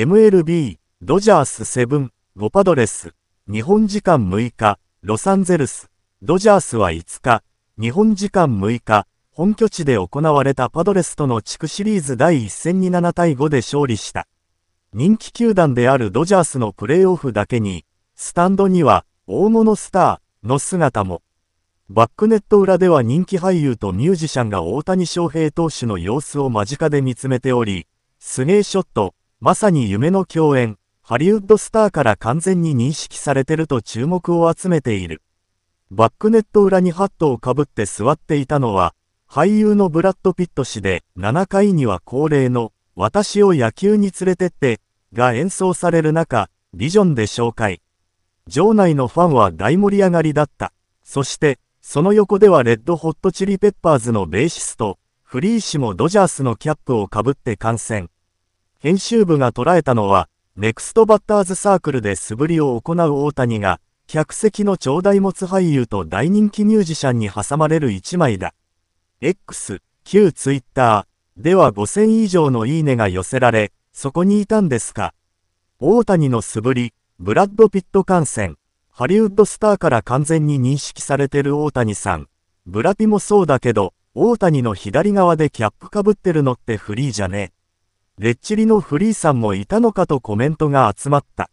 MLB、ドジャース7、5パドレス、日本時間6日、ロサンゼルス、ドジャースは5日、日本時間6日、本拠地で行われたパドレスとの地区シリーズ第1戦に7対5で勝利した。人気球団であるドジャースのプレーオフだけに、スタンドには、大物スターの姿も。バックネット裏では人気俳優とミュージシャンが大谷翔平投手の様子を間近で見つめており、スゲーショット、まさに夢の共演、ハリウッドスターから完全に認識されてると注目を集めている。バックネット裏にハットをかぶって座っていたのは、俳優のブラッド・ピット氏で、7回には恒例の、私を野球に連れてって、が演奏される中、ビジョンで紹介。場内のファンは大盛り上がりだった。そして、その横ではレッドホットチリペッパーズのベーシスト、フリー氏もドジャースのキャップをかぶって観戦。編集部が捉えたのは、ネクストバッターズサークルで素振りを行う大谷が、客席の頂戴持つ俳優と大人気ミュージシャンに挟まれる一枚だ。X、旧 Twitter では5000以上のいいねが寄せられ、そこにいたんですか。大谷の素振り、ブラッド・ピット感染、ハリウッドスターから完全に認識されてる大谷さん。ブラピもそうだけど、大谷の左側でキャップかぶってるのってフリーじゃね。レッチリのフリーさんもいたのかとコメントが集まった。